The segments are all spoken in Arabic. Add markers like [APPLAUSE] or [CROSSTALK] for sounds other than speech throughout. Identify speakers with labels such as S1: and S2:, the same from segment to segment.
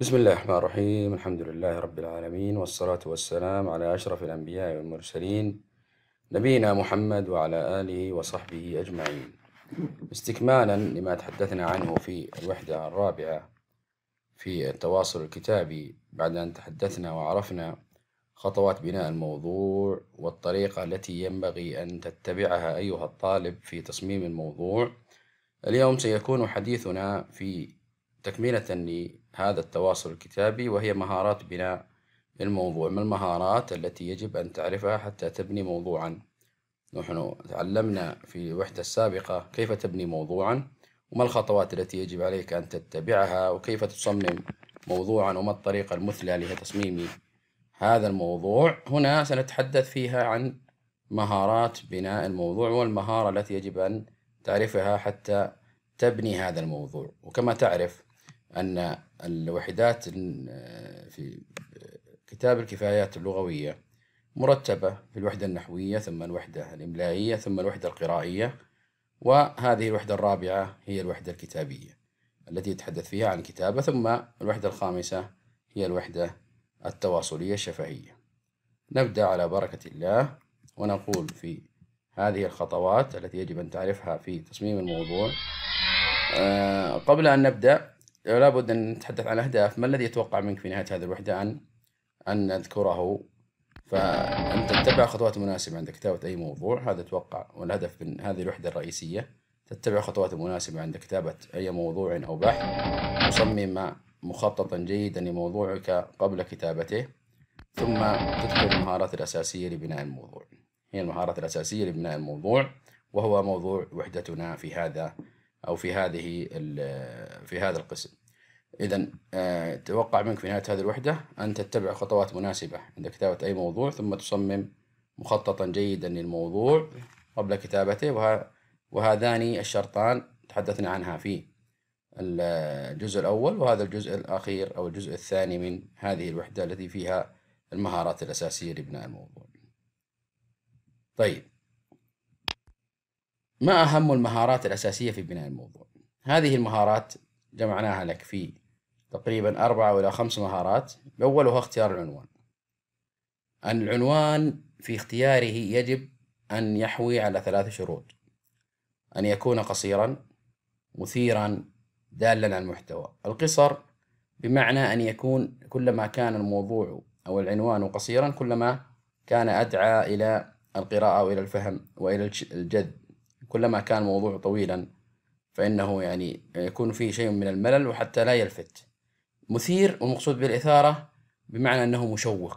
S1: بسم الله الرحمن الرحيم الحمد لله رب العالمين والصلاة والسلام على أشرف الأنبياء والمرسلين نبينا محمد وعلى آله وصحبه أجمعين استكمالا لما تحدثنا عنه في الوحدة الرابعة في التواصل الكتابي بعد أن تحدثنا وعرفنا خطوات بناء الموضوع والطريقة التي ينبغي أن تتبعها أيها الطالب في تصميم الموضوع اليوم سيكون حديثنا في تكملة هذا التواصل الكتابي وهي مهارات بناء الموضوع ما المهارات التي يجب أن تعرفها حتى تبني موضوعا نحن تعلمنا في الوحدة السابقة كيف تبني موضوعا وما الخطوات التي يجب عليك أن تتبعها وكيف تصمم موضوعا وما الطريقة المثلى لتصميم هذا الموضوع هنا سنتحدث فيها عن مهارات بناء الموضوع والمهارة التي يجب أن تعرفها حتى تبني هذا الموضوع وكما تعرف أن الوحدات آه، في آه، كتاب الكفايات اللغوية مرتبة في الوحدة النحوية ثم الوحدة الإملائية ثم الوحدة القرائية وهذه الوحدة الرابعة هي الوحدة الكتابية التي يتحدث فيها عن الكتابة ثم الوحدة الخامسة هي الوحدة التواصلية الشفهية نبدأ على بركة الله ونقول في هذه الخطوات التي يجب أن تعرفها في تصميم الموضوع آه، قبل أن نبدأ لابد أن نتحدث عن أهداف ما الذي يتوقع منك في نهاية هذه الوحدة أن أن نذكره فأن تتبع خطوات مناسبة عند كتابة أي موضوع هذا أتوقع والهدف من هذه الوحدة الرئيسية تتبع خطوات مناسبة عند كتابة أي موضوع أو بحث تصمم مخططا جيدا لموضوعك قبل كتابته ثم تذكر المهارات الأساسية لبناء الموضوع هي المهارات الأساسية لبناء الموضوع وهو موضوع وحدتنا في هذا او في هذه في هذا القسم اذا اتوقع آه، منك في نهايه هذه الوحده ان تتبع خطوات مناسبه عند كتابه اي موضوع ثم تصمم مخططا جيدا للموضوع قبل كتابته وه... وهذان الشرطان تحدثنا عنها في الجزء الأول وهذا الجزء الأخير أو الجزء الثاني من هذه الوحدة التي فيها المهارات الأساسية لبناء الموضوع طيب ما أهم المهارات الأساسية في بناء الموضوع هذه المهارات جمعناها لك في تقريبا أربعة إلى خمس مهارات أولها اختيار العنوان العنوان في اختياره يجب أن يحوي على ثلاث شروط أن يكون قصيرا مثيرا دالا على المحتوى القصر بمعنى أن يكون كلما كان الموضوع أو العنوان قصيرا كلما كان أدعى إلى القراءة وإلى الفهم وإلى الجذب كلما كان الموضوع طويلا فإنه يعني يكون فيه شيء من الملل وحتى لا يلفت مثير ومقصود بالإثارة بمعنى أنه مشوق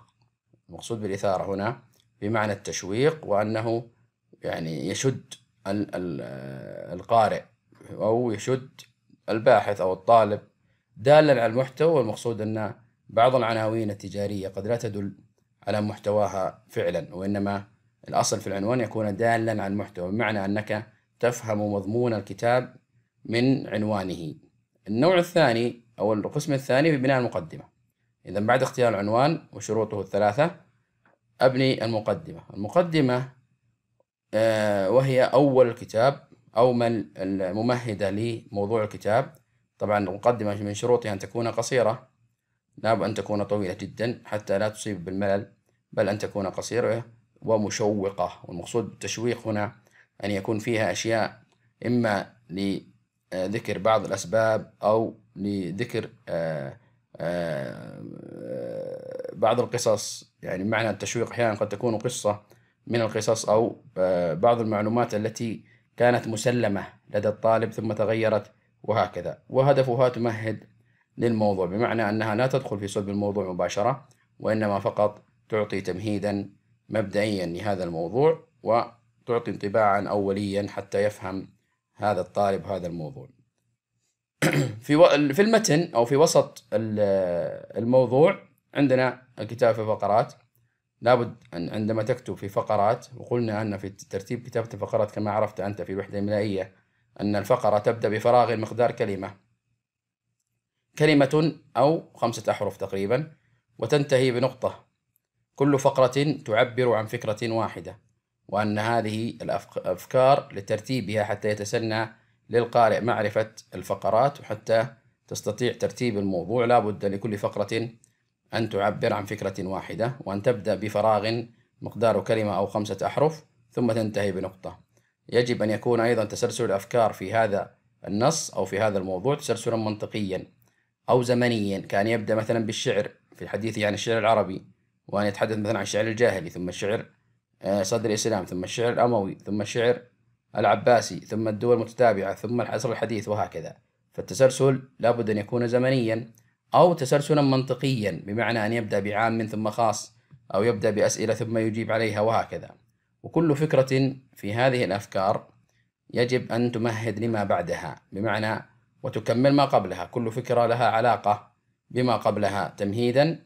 S1: المقصود بالإثارة هنا بمعنى التشويق وأنه يعني يشد القارئ أو يشد الباحث أو الطالب دالا على المحتوى والمقصود أن بعض العناوين التجارية قد لا تدل على محتواها فعلا وإنما الأصل في العنوان يكون دالا عن المحتوى بمعنى أنك تفهم مضمون الكتاب من عنوانه النوع الثاني أو القسم الثاني في بناء المقدمة إذا بعد اختيار العنوان وشروطه الثلاثة أبني المقدمة المقدمة آه، وهي أول الكتاب أو من الممهدة لموضوع الكتاب طبعا المقدمة من شروطها أن تكون قصيرة لا أن تكون طويلة جدا حتى لا تصيب بالملل بل أن تكون قصيرة ومشوقة والمقصود بالتشويق هنا أن يكون فيها أشياء إما لذكر بعض الأسباب أو لذكر آه، آه، بعض القصص يعني معنى التشويق أحيانا قد تكون قصة من القصص أو آه، بعض المعلومات التي كانت مسلمة لدى الطالب ثم تغيرت وهكذا وهدفها تمهد للموضوع بمعنى أنها لا تدخل في صلب الموضوع مباشرة وإنما فقط تعطي تمهيدا مبدئيا لهذا الموضوع وتعطي انطباعا أوليا حتى يفهم هذا الطالب هذا الموضوع [CLEARS THROAT] في في المتن أو في وسط الموضوع عندنا الكتاب في فقرات لابد أن عندما تكتب في فقرات وقلنا أن في ترتيب كتابة الفقرات كما عرفت أنت في الوحدة الإملائية أن الفقرة تبدأ بفراغ مقدار كلمة كلمة أو خمسة أحرف تقريبا وتنتهي بنقطة كل فقرة تعبر عن فكرة واحدة وأن هذه الأفكار لترتيبها حتى يتسنى للقارئ معرفة الفقرات وحتى تستطيع ترتيب الموضوع لا بد لكل فقرة أن تعبر عن فكرة واحدة وأن تبدأ بفراغ مقدار كلمة أو خمسة أحرف ثم تنتهي بنقطة يجب أن يكون أيضا تسلسل الأفكار في هذا النص أو في هذا الموضوع تسلسلا منطقيا أو زمنيا كان يبدأ مثلا بالشعر في الحديث عن يعني الشعر العربي وأنا أتحدث مثلا عن الشعر الجاهلي ثم الشعر آه، صدر الإسلام ثم الشعر الأموي ثم الشعر العباسي ثم الدول المتتابعة ثم العصر الحديث وهكذا فالتسلسل لابد أن يكون زمنيا أو تسلسلا منطقيا بمعنى أن يبدأ بعام ثم خاص أو يبدأ بأسئلة ثم يجيب عليها وهكذا وكل فكرة في هذه الأفكار يجب أن تمهد لما بعدها بمعنى وتكمل ما قبلها كل فكرة لها علاقة بما قبلها تمهيدا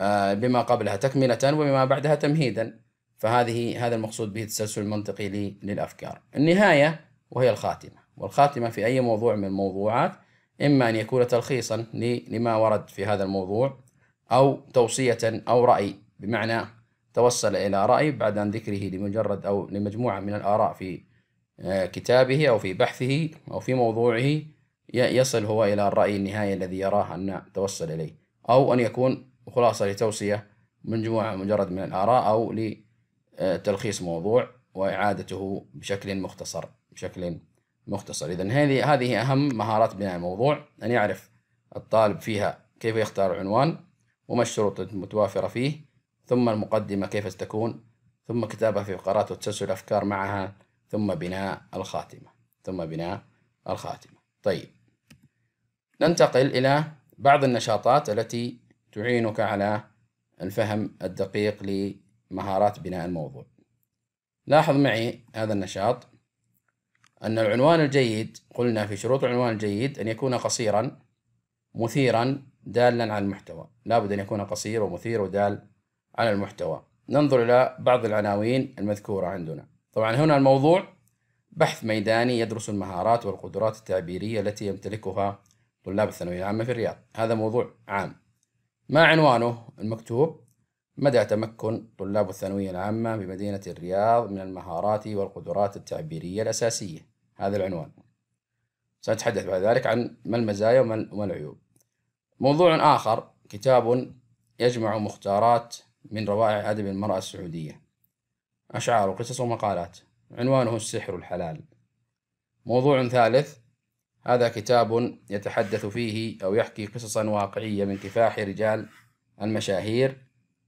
S1: آه، بما قبلها تكملة وبما بعدها تمهيدا فهذه هذا المقصود به التسلسل المنطقي للأفكار النهاية وهي الخاتمة والخاتمة في أي موضوع من الموضوعات إما أن يكون تلخيصا لما ورد في هذا الموضوع أو توصية أو رأي بمعنى توصل إلى رأي بعد أن ذكره لمجرد أو لمجموعة من الآراء في آه، كتابه أو في بحثه أو في موضوعه يصل هو إلى الرأي النهائي الذي يراه أن توصل إليه أو أن يكون وخلاصة لتوصية مجموعة مجرد من الآراء أو لتلخيص موضوع وإعادته بشكل مختصر بشكل مختصر إذا هذه هذه أهم مهارات بناء الموضوع أن يعرف الطالب فيها كيف يختار عنوان وما الشروط المتوافرة فيه ثم المقدمة كيف ستكون ثم كتابة في فقرات وتسلسل الأفكار معها ثم بناء الخاتمة ثم بناء الخاتمة طيب ننتقل إلى بعض النشاطات التي تعينك على الفهم الدقيق لمهارات بناء الموضوع لاحظ معي هذا النشاط أن العنوان الجيد قلنا في شروط العنوان الجيد أن يكون قصيرا مثيرا دالا على المحتوى لابد أن يكون قصير ومثير ودال على المحتوى ننظر إلى بعض العناوين المذكورة عندنا طبعا هنا الموضوع بحث ميداني يدرس المهارات والقدرات التعبيرية التي يمتلكها طلاب الثانوية العامة في الرياض هذا موضوع عام ما عنوانه المكتوب مدى تمكن طلاب الثانوية العامة بمدينة الرياض من المهارات والقدرات التعبيرية الأساسية هذا العنوان سنتحدث بعد ذلك عن ما المزايا وما العيوب موضوع آخر كتاب يجمع مختارات من روائع أدب المرأة السعودية أشعار وقصص ومقالات عنوانه السحر الحلال موضوع ثالث هذا كتاب يتحدث فيه أو يحكي قصصا واقعية من كفاح رجال المشاهير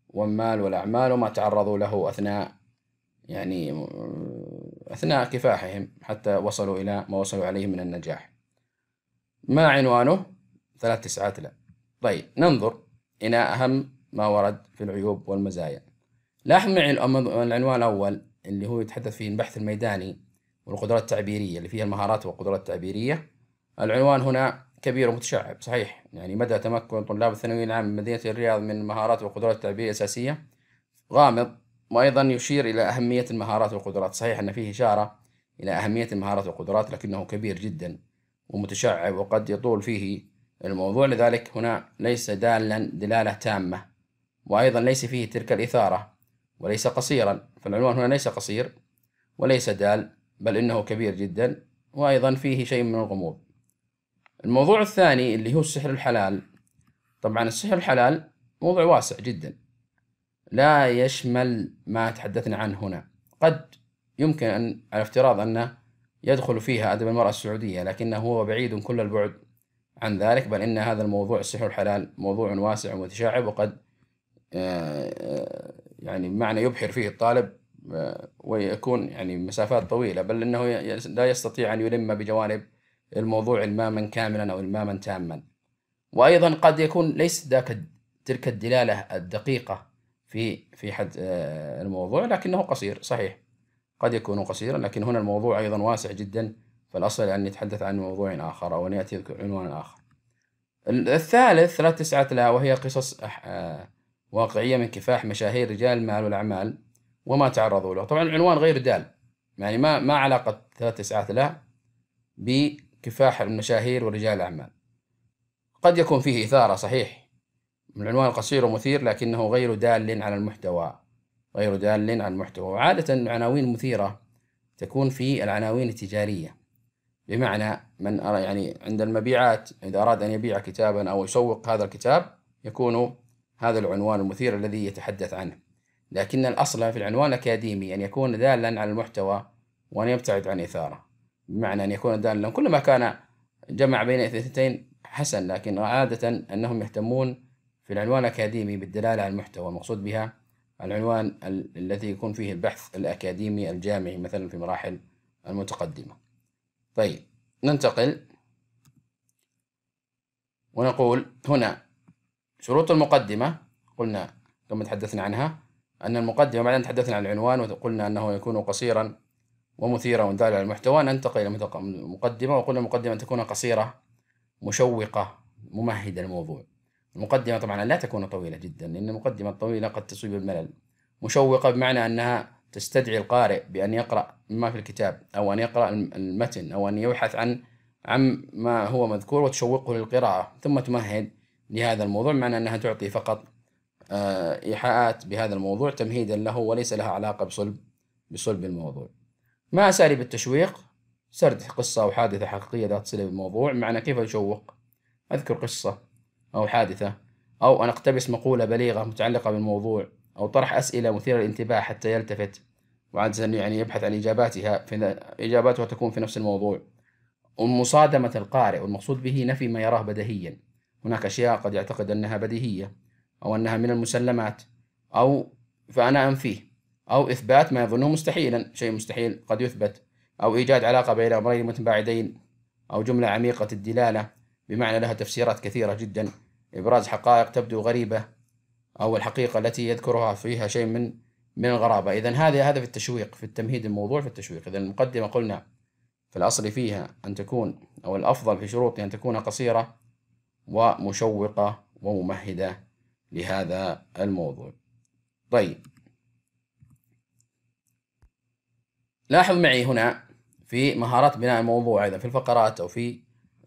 S1: والمال والأعمال وما تعرضوا له أثناء يعني أثناء كفاحهم حتى وصلوا إلى ما وصلوا عليه من النجاح ما عنوانه ثلاث تسعات لا طيب ننظر إلى أهم ما ورد في العيوب والمزايا لاحظ معي العنوان الأول اللي هو يتحدث فيه البحث الميداني والقدرات التعبيرية اللي فيها المهارات والقدرات التعبيرية العنوان هنا كبير ومتشعب صحيح يعني مدى تمكن طلاب الثانوية العامة من مدينة الرياض من مهارات وقدرات التعبيرية الأساسية غامض وأيضا يشير إلى أهمية المهارات والقدرات صحيح أن فيه إشارة إلى أهمية المهارات والقدرات لكنه كبير جدا ومتشعب وقد يطول فيه الموضوع لذلك هنا ليس دالا دلالة تامة وأيضا ليس فيه تلك الإثارة وليس قصيرا فالعنوان هنا ليس قصير وليس دال بل إنه كبير جدا وأيضا فيه شيء من الغموض الموضوع الثاني اللي هو السحر الحلال طبعا السحر الحلال موضوع واسع جدا لا يشمل ما تحدثنا عنه هنا قد يمكن أن على افتراض أنه يدخل فيها أدب المرأة السعودية لكنه هو بعيد كل البعد عن ذلك بل إن هذا الموضوع السحر الحلال موضوع واسع ومتشعب وقد آه، آه، يعني معنى يبحر فيه الطالب آه، ويكون يعني مسافات طويلة بل أنه لا يستطيع أن يلم بجوانب الموضوع الماما كاملا أو الماما تاما وأيضا قد يكون ليس ذاك تلك الدلالة الدقيقة في في حد آه، الموضوع لكنه قصير صحيح قد يكون قصيرا لكن هنا الموضوع أيضا واسع جدا فالأصل أن نتحدث عن موضوع آخر أو أن يأتي عنوان آخر الثالث لا تسعة لا وهي قصص آه، واقعية من كفاح مشاهير رجال المال والأعمال وما تعرضوا له طبعا العنوان غير دال يعني ما ما علاقة ثلاث ساعات لا كفاح المشاهير ورجال الأعمال قد يكون فيه إثارة صحيح العنوان قصير ومثير لكنه غير دال على المحتوى غير دال على المحتوى وعادة العناوين مثيرة تكون في العناوين التجارية بمعنى من يعني عند المبيعات إذا أراد أن يبيع كتابا أو يسوق هذا الكتاب يكون هذا العنوان المثير الذي يتحدث عنه لكن الأصل في العنوان الأكاديمي أن يكون دالا على المحتوى وأن يبتعد عن إثارة بمعنى أن يكون دالا كلما كان جمع بين اثنتين حسن لكن عادة أنهم يهتمون في العنوان الأكاديمي بالدلالة على المحتوى المقصود بها العنوان ال الذي يكون فيه البحث الأكاديمي الجامعي مثلا في مراحل المتقدمة طيب ننتقل ونقول هنا شروط المقدمة قلنا كما تحدثنا عنها أن المقدمة بعد أن تحدثنا عن العنوان وقلنا أنه يكون قصيرا ومثيرة ودالة على المحتوى ننتقل إلى مقدمة وقلنا المقدمة أن تكون قصيرة مشوقة ممهدة للموضوع المقدمة طبعا لا تكون طويلة جدا لأن المقدمة الطويلة قد تصيب الملل مشوقة بمعنى أنها تستدعي القارئ بأن يقرأ ما في الكتاب أو أن يقرأ المتن أو أن يبحث عن عن ما هو مذكور وتشوقه للقراءة ثم تمهد لهذا الموضوع معنى أنها تعطي فقط آه، إيحاءات بهذا الموضوع تمهيدا له وليس لها علاقة بصلب بصلب الموضوع مع أساليب التشويق سرد قصة أو حادثة حقيقية ذات صلة بالموضوع معنى كيف أشوق أذكر قصة أو حادثة أو أن أقتبس مقولة بليغة متعلقة بالموضوع أو طرح أسئلة مثيرة للانتباه حتى يلتفت وعادة يعني, يعني يبحث عن إجاباتها في إجاباتها تكون في نفس الموضوع ومصادمة القارئ والمقصود به نفي ما يراه بديهيا هناك أشياء قد يعتقد أنها بديهية أو أنها من المسلمات أو فأنا أنفيه أو إثبات ما يظنه مستحيلا شيء مستحيل قد يثبت أو إيجاد علاقة بين أمرين متباعدين أو جملة عميقة الدلالة بمعنى لها تفسيرات كثيرة جدا إبراز حقائق تبدو غريبة أو الحقيقة التي يذكرها فيها شيء من من الغرابة إذا هذا هذا في التشويق في التمهيد الموضوع في التشويق إذا المقدمة قلنا في الأصل فيها أن تكون أو الأفضل في شروطها أن تكون قصيرة ومشوقة وممهدة لهذا الموضوع طيب لاحظ معي هنا في مهارات بناء الموضوع إذا في الفقرات أو في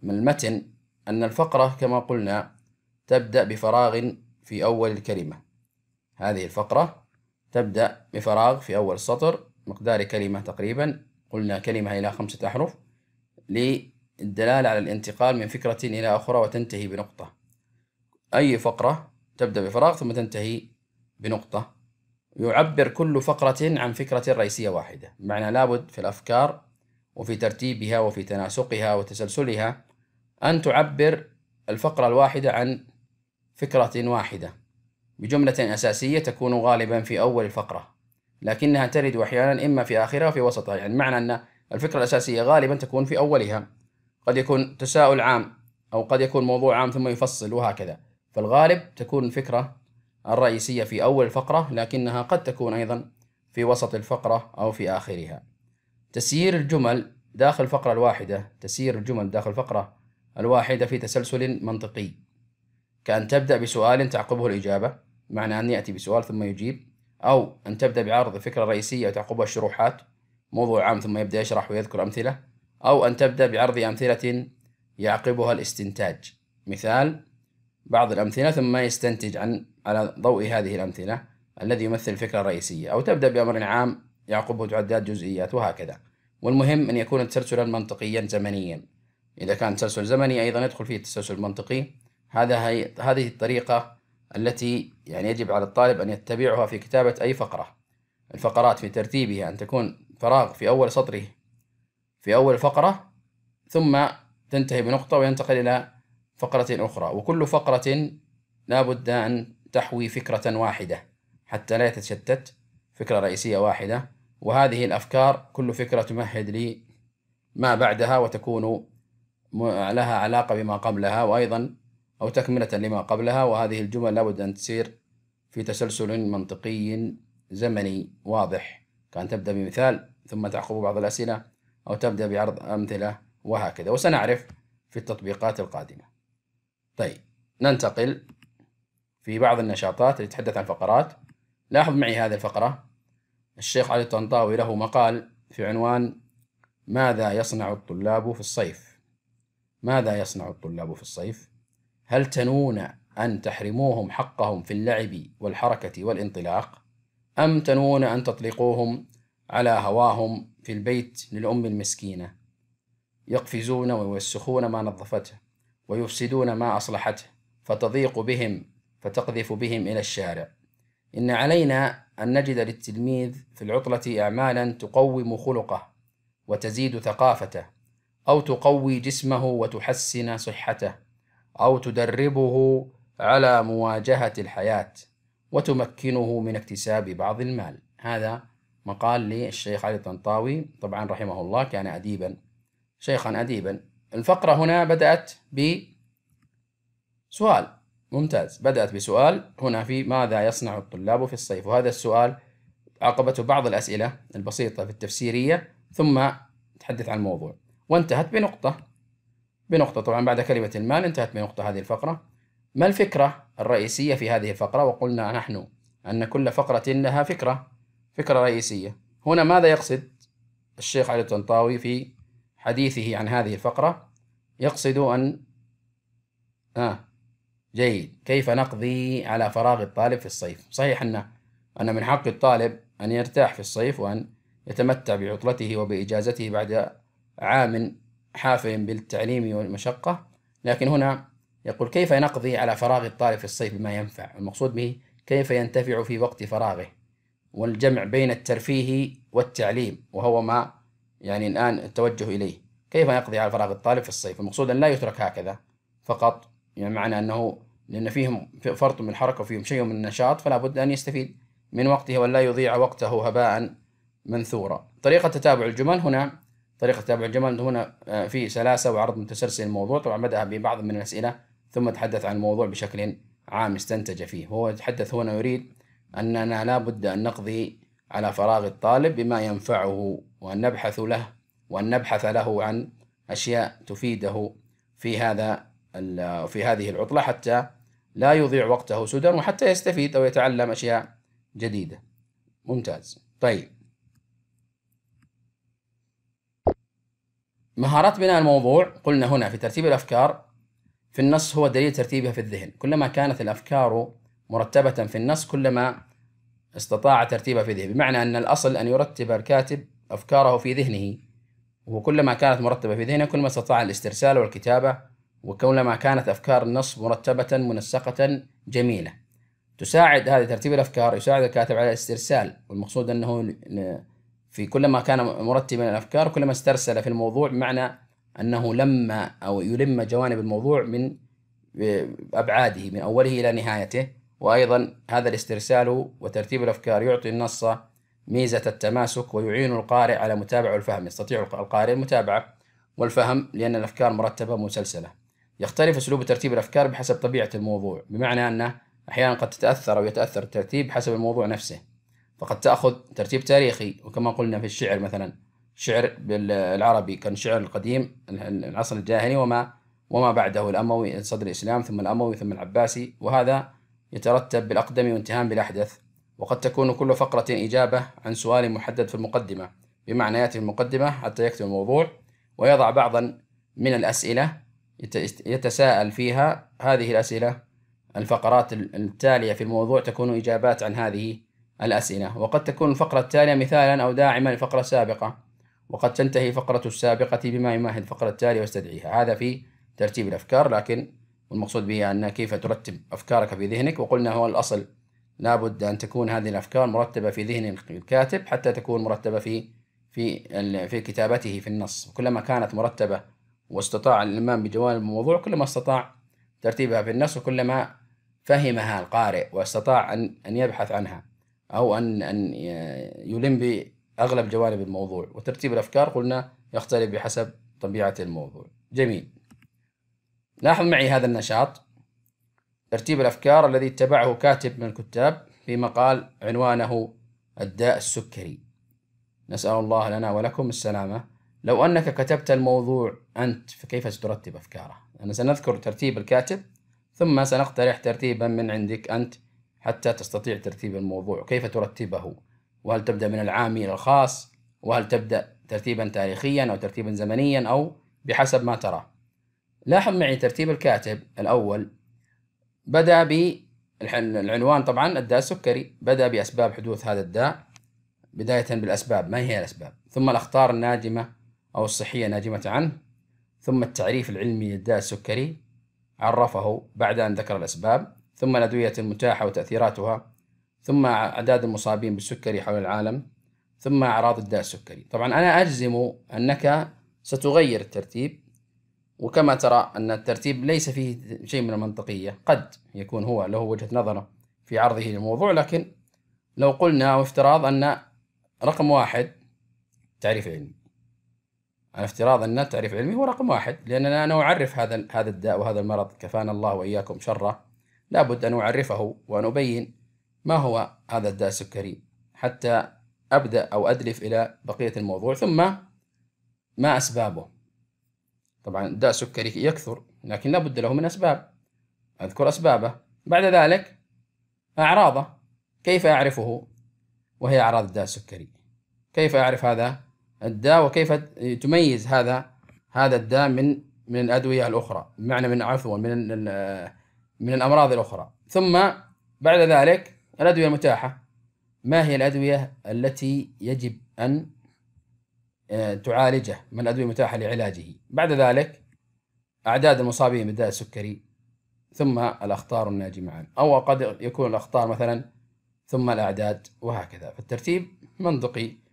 S1: المتن أن الفقرة كما قلنا تبدأ بفراغ في أول الكلمة هذه الفقرة تبدأ بفراغ في أول السطر مقدار كلمة تقريبا قلنا كلمة إلى خمسة أحرف للدلالة على الانتقال من فكرة إلى أخرى وتنتهي بنقطة أي فقرة تبدأ بفراغ ثم تنتهي بنقطة يعبر كل فقرة عن فكرة رئيسية واحدة بمعنى لابد في الأفكار وفي ترتيبها وفي تناسقها وتسلسلها أن تعبر الفقرة الواحدة عن فكرة واحدة بجملة أساسية تكون غالبا في أول الفقرة لكنها ترد أحيانا إما في آخرها في وسطها يعني معنى أن الفكرة الأساسية غالبا تكون في أولها قد يكون تساؤل عام أو قد يكون موضوع عام ثم يفصل وهكذا فالغالب تكون الفكرة الرئيسية في أول الفقرة لكنها قد تكون أيضا في وسط الفقرة أو في آخرها تسيير الجمل داخل الفقرة الواحدة تسيير الجمل داخل الفقرة الواحدة في تسلسل منطقي كأن تبدأ بسؤال تعقبه الإجابة معنى أن يأتي بسؤال ثم يجيب أو أن تبدأ بعرض فكرة رئيسية وتعقبها الشروحات موضوع عام ثم يبدأ يشرح ويذكر أمثلة أو أن تبدأ بعرض أمثلة يعقبها الاستنتاج مثال بعض الأمثلة ثم يستنتج عن على ضوء هذه الأمثلة الذي يمثل الفكرة الرئيسية أو تبدأ بأمر عام يعقبه تعداد جزئيات وهكذا والمهم أن يكون تسلسلا منطقيا زمنيا إذا كان تسلسل زمني أيضا يدخل فيه التسلسل المنطقي هذا هي هذه الطريقة التي يعني يجب على الطالب أن يتبعها في كتابة أي فقرة الفقرات في ترتيبها أن تكون فراغ في أول سطره في أول فقرة ثم تنتهي بنقطة وينتقل إلى فقرة أخرى وكل فقرة لابد أن تحوي فكرة واحدة حتى لا يتشتت فكرة رئيسية واحدة وهذه الأفكار كل فكرة تمهد لي ما بعدها وتكون لها علاقة بما قبلها وأيضا أو تكملة لما قبلها وهذه الجمل لابد أن تسير في تسلسل منطقي زمني واضح كأن تبدأ بمثال ثم تعقب بعض الأسئلة أو تبدأ بعرض أمثلة وهكذا وسنعرف في التطبيقات القادمة طيب ننتقل في بعض النشاطات اللي تتحدث عن فقرات لاحظ معي هذه الفقرة الشيخ علي الطنطاوي له مقال في عنوان ماذا يصنع الطلاب في الصيف ماذا يصنع الطلاب في الصيف هل تنون أن تحرموهم حقهم في اللعب والحركة والانطلاق أم تنوون أن تطلقوهم على هواهم في البيت للأم المسكينة يقفزون ويوسخون ما نظفته ويفسدون ما أصلحته فتضيق بهم فتقذف بهم إلى الشارع إن علينا أن نجد للتلميذ في العطلة أعمالا تقوم خلقه وتزيد ثقافته أو تقوي جسمه وتحسن صحته أو تدربه على مواجهة الحياة وتمكنه من اكتساب بعض المال هذا مقال للشيخ علي الطنطاوي طبعا رحمه الله كان أديبا شيخا أديبا الفقرة هنا بدأت بسؤال ممتاز بدأت بسؤال هنا في ماذا يصنع الطلاب في الصيف وهذا السؤال عقبته بعض الأسئلة البسيطة في التفسيرية ثم تحدث عن الموضوع وانتهت بنقطة بنقطة طبعا بعد كلمة المال انتهت بنقطة هذه الفقرة ما الفكرة الرئيسية في هذه الفقرة وقلنا نحن أن كل فقرة لها فكرة فكرة رئيسية هنا ماذا يقصد الشيخ علي الطنطاوي في حديثه عن هذه الفقرة يقصد أن آه جيد كيف نقضي على فراغ الطالب في الصيف صحيح أن أن من حق الطالب أن يرتاح في الصيف وأن يتمتع بعطلته وبإجازته بعد عام حافل بالتعليم والمشقة لكن هنا يقول كيف نقضي على فراغ الطالب في الصيف بما ينفع المقصود به كيف ينتفع في وقت فراغه والجمع بين الترفيه والتعليم وهو ما يعني الآن التوجه إليه كيف يقضي على فراغ الطالب في الصيف المقصود أن لا يترك هكذا فقط يعني معنى أنه لأن فيهم فرط من الحركة وفيهم شيء من النشاط فلا بد أن يستفيد من وقته ولا يضيع وقته هباء منثورا طريقة تتابع الجمل هنا طريقة تتابع الجمل هنا آه، في سلاسة وعرض متسلسل الموضوع طبعا بدأ ببعض من الأسئلة ثم تحدث عن الموضوع بشكل عام استنتج فيه وهو يتحدث هنا يريد أننا لا بد أن نقضي على فراغ الطالب بما ينفعه وأن نبحث له وأن نبحث له عن أشياء تفيده في هذا في هذه العطلة حتى لا يضيع وقته سدى وحتى يستفيد أو يتعلم أشياء جديدة ممتاز طيب مهارات بناء الموضوع قلنا هنا في ترتيب الأفكار في النص هو دليل ترتيبها في الذهن كلما كانت الأفكار مرتبة في النص كلما استطاع ترتيبها في ذهنه بمعنى أن الأصل أن يرتب الكاتب أفكاره في ذهنه وكلما كانت مرتبة في ذهنه كلما استطاع الاسترسال والكتابة وكونما كانت أفكار النص مرتبة منسقة جميلة تساعد هذه ترتيب الأفكار يساعد الكاتب على الاسترسال والمقصود أنه في كلما كان مرتبا الأفكار كلما استرسل في الموضوع بمعنى أنه لما أو يلم جوانب الموضوع من آه، أبعاده من أوله إلى نهايته وأيضا هذا الاسترسال وترتيب الأفكار يعطي النص ميزة التماسك ويعين القارئ على متابعة والفهم يستطيع القارئ المتابعة والفهم لأن الأفكار مرتبة مسلسلة يختلف اسلوب ترتيب الافكار بحسب طبيعه الموضوع بمعنى انه احيانا قد تتاثر او يتاثر الترتيب حسب الموضوع نفسه فقد تاخذ ترتيب تاريخي وكما قلنا في الشعر مثلا شعر بالعربي كان شعر القديم العصر الجاهلي وما وما بعده الاموي صدر الاسلام ثم الاموي ثم العباسي وهذا يترتب بالاقدم وانتهام بالاحدث وقد تكون كل فقره اجابه عن سؤال محدد في المقدمه بمعنى ياتي المقدمه حتى يكتب الموضوع ويضع بعضا من الاسئله يتساءل فيها هذه الأسئلة الفقرات التالية في الموضوع تكون إجابات عن هذه الأسئلة وقد تكون الفقرة التالية مثالا أو داعما لفقرة سابقة وقد تنتهي فقرة السابقة بما يمهد الفقرة التالية ويستدعيها هذا في ترتيب الأفكار لكن المقصود به أن كيف ترتب أفكارك في ذهنك وقلنا هو الأصل لابد أن تكون هذه الأفكار مرتبة في ذهن الكاتب حتى تكون مرتبة في في في كتابته في النص كلما كانت مرتبة واستطاع الإمام بجوانب الموضوع كلما استطاع ترتيبها في النص وكلما فهمها القارئ واستطاع أن أن يبحث عنها أو أن أن يلم بأغلب جوانب الموضوع وترتيب الأفكار قلنا يختلف بحسب طبيعة الموضوع جميل لاحظ معي هذا النشاط ترتيب الأفكار الذي اتبعه كاتب من الكتاب في مقال عنوانه الداء السكري نسأل الله لنا ولكم السلامة لو أنك كتبت الموضوع أنت فكيف سترتب أفكاره؟ أنا سنذكر ترتيب الكاتب ثم سنقترح ترتيبا من عندك أنت حتى تستطيع ترتيب الموضوع كيف ترتبه وهل تبدأ من العام إلى الخاص وهل تبدأ ترتيبا تاريخيا أو ترتيبا زمنيا أو بحسب ما تراه لاحظ معي ترتيب الكاتب الأول بدأ بالعنوان طبعا الداء السكري بدأ بأسباب حدوث هذا الداء بداية بالأسباب ما هي الأسباب ثم الأخطار الناجمة أو الصحية ناجمة عنه ثم التعريف العلمي للداء السكري عرفه بعد أن ذكر الأسباب ثم الأدوية المتاحة وتأثيراتها ثم أعداد المصابين بالسكري حول العالم ثم أعراض الداء السكري طبعا أنا أجزم أنك ستغير الترتيب وكما ترى أن الترتيب ليس فيه شيء من المنطقية قد يكون هو له وجهة نظره في عرضه للموضوع لكن لو قلنا وافتراض أن رقم واحد تعريف علمي افتراض ان التعريف علمي هو رقم واحد لاننا انا اعرف هذا هذا الداء وهذا المرض كفانا الله واياكم شره لابد ان اعرفه وان ابين ما هو هذا الداء السكري حتى ابدا او ادلف الى بقيه الموضوع ثم ما اسبابه طبعا الداء السكري يكثر لكن لابد له من اسباب اذكر اسبابه بعد ذلك اعراضه كيف اعرفه وهي اعراض الداء السكري كيف اعرف هذا الداء وكيف تميز هذا هذا الداء من من الادويه الاخرى بمعنى من عفوا من من الامراض الاخرى ثم بعد ذلك الادويه المتاحه ما هي الادويه التي يجب ان آه، تعالجه ما الادويه المتاحه لعلاجه بعد ذلك اعداد المصابين بالداء السكري ثم الاخطار الناجمه عنه او قد يكون الاخطار مثلا ثم الاعداد وهكذا فالترتيب منطقي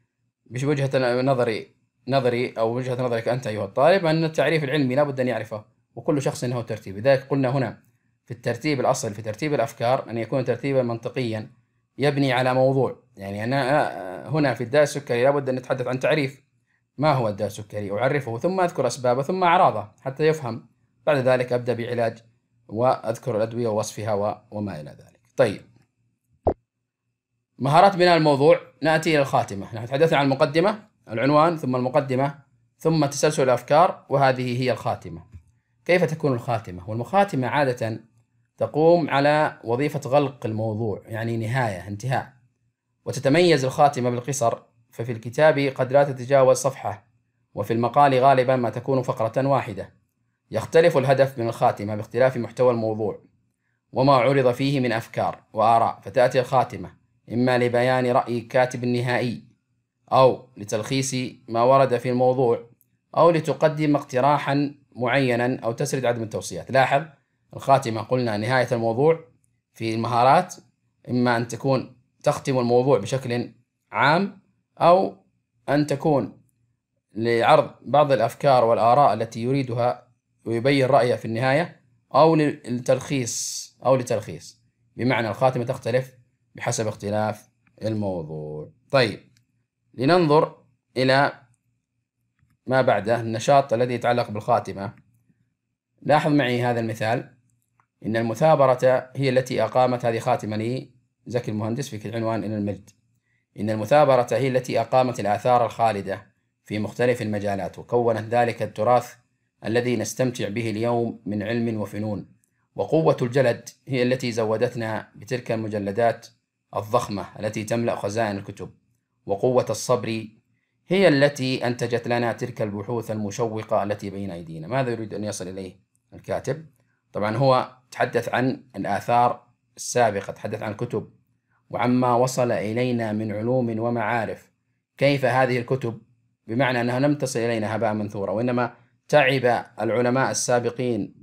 S1: مش وجهه نظري نظري او وجهه نظرك انت ايها الطالب ان التعريف العلمي لابد ان يعرفه وكل شخص له ترتيب لذلك قلنا هنا في الترتيب الاصل في ترتيب الافكار ان يكون ترتيبا منطقيا يبني على موضوع يعني انا أه، هنا في الداء السكري لابد ان نتحدث عن تعريف ما هو الداء السكري اعرفه ثم اذكر اسبابه ثم اعراضه حتى يفهم بعد ذلك ابدا بعلاج واذكر الادويه ووصفها وما الى ذلك طيب مهارات بناء الموضوع ناتي الى الخاتمه، نحن تحدثنا عن المقدمه، العنوان ثم المقدمه ثم تسلسل الافكار وهذه هي الخاتمه. كيف تكون الخاتمه؟ والمخاتمه عاده تقوم على وظيفه غلق الموضوع، يعني نهايه، انتهاء. وتتميز الخاتمه بالقصر، ففي الكتاب قد لا تتجاوز صفحه، وفي المقال غالبا ما تكون فقره واحده. يختلف الهدف من الخاتمه باختلاف محتوى الموضوع، وما عرض فيه من افكار واراء، فتاتي الخاتمه إما لبيان رأي الكاتب النهائي أو لتلخيص ما ورد في الموضوع أو لتقدم اقتراحا معينا أو تسرد عدم التوصيات لاحظ الخاتمة قلنا نهاية الموضوع في المهارات إما أن تكون تختم الموضوع بشكل عام أو أن تكون لعرض بعض الأفكار والآراء التي يريدها ويبين رأيه في النهاية أو للتلخيص أو لتلخيص بمعنى الخاتمة تختلف بحسب اختلاف الموضوع طيب لننظر إلى ما بعده النشاط الذي يتعلق بالخاتمة لاحظ معي هذا المثال إن المثابرة هي التي أقامت هذه خاتمة لي زكي المهندس في العنوان إلى المجد إن المثابرة هي التي أقامت الآثار الخالدة في مختلف المجالات وكونت ذلك التراث الذي نستمتع به اليوم من علم وفنون وقوة الجلد هي التي زودتنا بتلك المجلدات الضخمة التي تملأ خزائن الكتب وقوة الصبر هي التي أنتجت لنا تلك البحوث المشوقة التي بين أيدينا ماذا يريد أن يصل إليه الكاتب؟ طبعا هو تحدث عن الآثار السابقة تحدث عن الكتب وعما وصل إلينا من علوم ومعارف كيف هذه الكتب بمعنى أنها لم تصل إلينا هباء منثورا وإنما تعب العلماء السابقين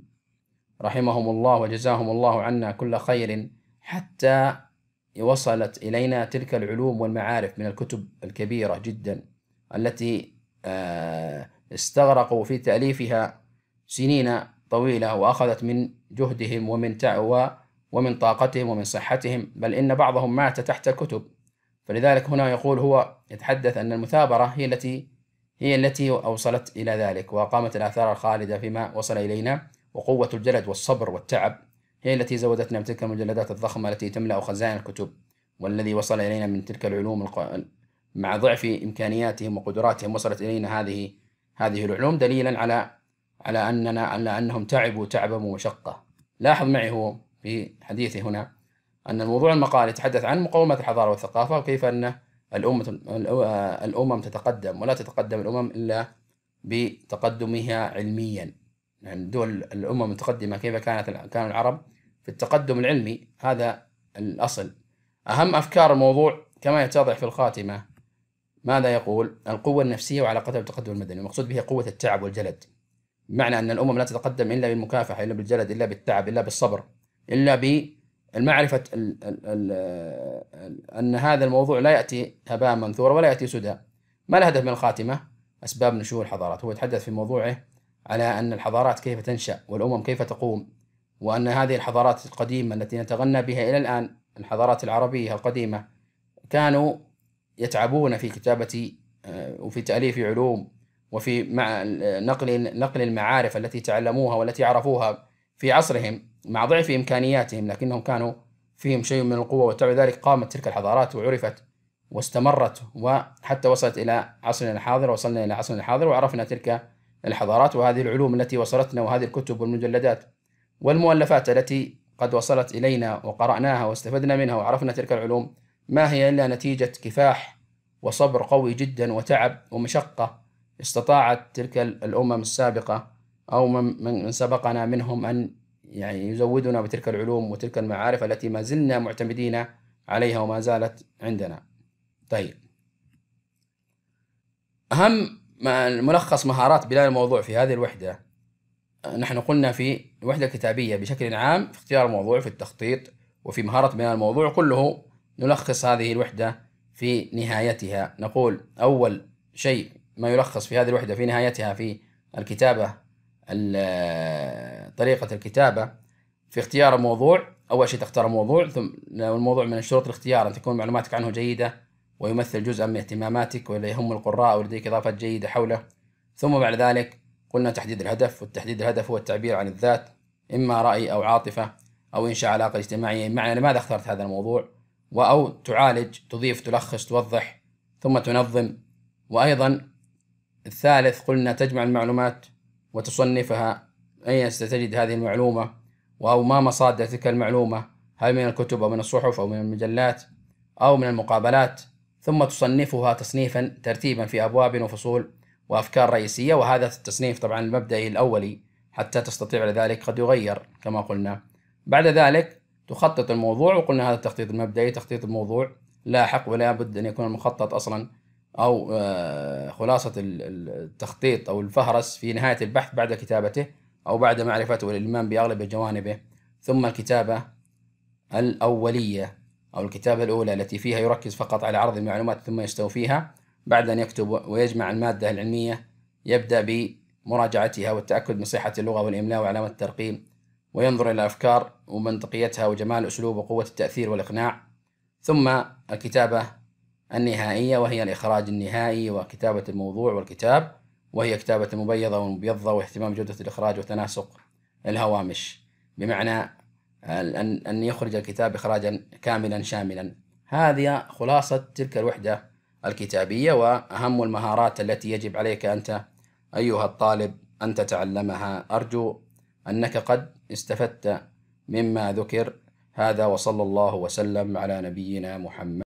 S1: رحمهم الله وجزاهم الله عنا كل خير حتى وصلت إلينا تلك العلوم والمعارف من الكتب الكبيرة جدا التي آه، استغرقوا في تأليفها سنين طويلة وأخذت من جهدهم ومن تعوى ومن طاقتهم ومن صحتهم بل إن بعضهم مات تحت الكتب فلذلك هنا يقول هو يتحدث أن المثابرة هي التي هي التي أوصلت إلى ذلك وأقامت الآثار الخالدة فيما وصل إلينا وقوة الجلد والصبر والتعب هي التي زودتنا بتلك المجلدات الضخمة التي تملأ خزائن الكتب والذي وصل إلينا من تلك العلوم الق... مع ضعف إمكانياتهم وقدراتهم وصلت إلينا هذه هذه العلوم دليلا على على أننا على أنهم تعبوا تعبا ومشقة لاحظ معي هو في حديثه هنا أن الموضوع المقال يتحدث عن مقاومة الحضارة والثقافة وكيف أن الأمة الأمم تتقدم ولا تتقدم الأمم إلا بتقدمها علميا يعني دول الأمم المتقدمة كيف كانت كان العرب في التقدم العلمي هذا الأصل أهم أفكار الموضوع كما يتضح في الخاتمة ماذا يقول القوة النفسية وعلاقتها بالتقدم المدني المقصود به قوة التعب والجلد بمعنى أن الأمم لا تتقدم إلا بالمكافحة إلا بالجلد إلا بالتعب إلا بالصبر إلا بالمعرفة الـ الـ الـ أن هذا الموضوع لا يأتي هباء منثورا ولا يأتي سدى ما الهدف من الخاتمة؟ أسباب نشوء الحضارات هو يتحدث في موضوعه على أن الحضارات كيف تنشأ والأمم كيف تقوم وأن هذه الحضارات القديمة التي نتغنى بها إلى الآن الحضارات العربية القديمة كانوا يتعبون في كتابة آه، وفي تأليف علوم وفي مع نقل نقل المعارف التي تعلموها والتي عرفوها في عصرهم مع ضعف إمكانياتهم لكنهم كانوا فيهم شيء من القوة وتبع ذلك قامت تلك الحضارات وعرفت واستمرت وحتى وصلت إلى عصرنا الحاضر وصلنا إلى عصرنا الحاضر وعرفنا تلك الحضارات وهذه العلوم التي وصلتنا وهذه الكتب والمجلدات والمؤلفات التي قد وصلت إلينا وقرأناها واستفدنا منها وعرفنا تلك العلوم ما هي إلا نتيجة كفاح وصبر قوي جدا وتعب ومشقة استطاعت تلك الأمم السابقة أو من, من سبقنا منهم أن يعني يزودنا بتلك العلوم وتلك المعارف التي ما زلنا معتمدين عليها وما زالت عندنا. طيب. أهم ملخص مهارات بناء الموضوع في هذه الوحدة آه، نحن قلنا في الوحدة الكتابية بشكل عام في اختيار الموضوع في التخطيط وفي مهارة بناء الموضوع كله نلخص هذه الوحدة في نهايتها نقول أول شيء ما يلخص في هذه الوحدة في نهايتها في الكتابة آه، طريقة الكتابة في اختيار الموضوع أول شيء تختار الموضوع ثم الموضوع من شروط الاختيار أن تكون معلوماتك عنه جيدة ويمثل جزءا من اهتماماتك ولا يهم القراء ولديك إضافات جيدة حوله ثم بعد ذلك قلنا تحديد الهدف والتحديد الهدف هو التعبير عن الذات إما رأي أو عاطفة أو إنشاء علاقة اجتماعية بمعنى لماذا اخترت هذا الموضوع وأو تعالج تضيف تلخص توضح ثم تنظم وأيضا الثالث قلنا تجمع المعلومات وتصنفها أين ستجد هذه المعلومة أو ما مصادر تلك المعلومة هل من الكتب أو من الصحف أو من المجلات أو من المقابلات ثم تصنفها تصنيفا ترتيبا في أبواب وفصول وأفكار رئيسية وهذا التصنيف طبعا المبدئي الأولي حتى تستطيع لذلك ذلك قد يغير كما قلنا بعد ذلك تخطط الموضوع وقلنا هذا التخطيط المبدئي تخطيط الموضوع لاحق ولا بد أن يكون المخطط أصلا أو آه، خلاصة التخطيط أو الفهرس في نهاية البحث بعد كتابته أو بعد معرفته والإلمام بأغلب جوانبه ثم الكتابة الأولية أو الكتابة الأولى التي فيها يركز فقط على عرض المعلومات ثم يستوفيها بعد أن يكتب ويجمع المادة العلمية يبدأ بمراجعتها والتأكد من صحة اللغة والإملاء وعلامة الترقيم وينظر إلى الأفكار ومنطقيتها وجمال الأسلوب وقوة التأثير والإقناع ثم الكتابة النهائية وهي الإخراج النهائي وكتابة الموضوع والكتاب وهي كتابة مبيضة ومبيضة واهتمام جودة الإخراج وتناسق الهوامش بمعنى أن أن يخرج الكتاب إخراجا كاملا شاملا هذه خلاصة تلك الوحدة الكتابية وأهم المهارات التي يجب عليك أنت أيها الطالب أن تتعلمها أرجو أنك قد استفدت مما ذكر هذا وصلى الله وسلم على نبينا محمد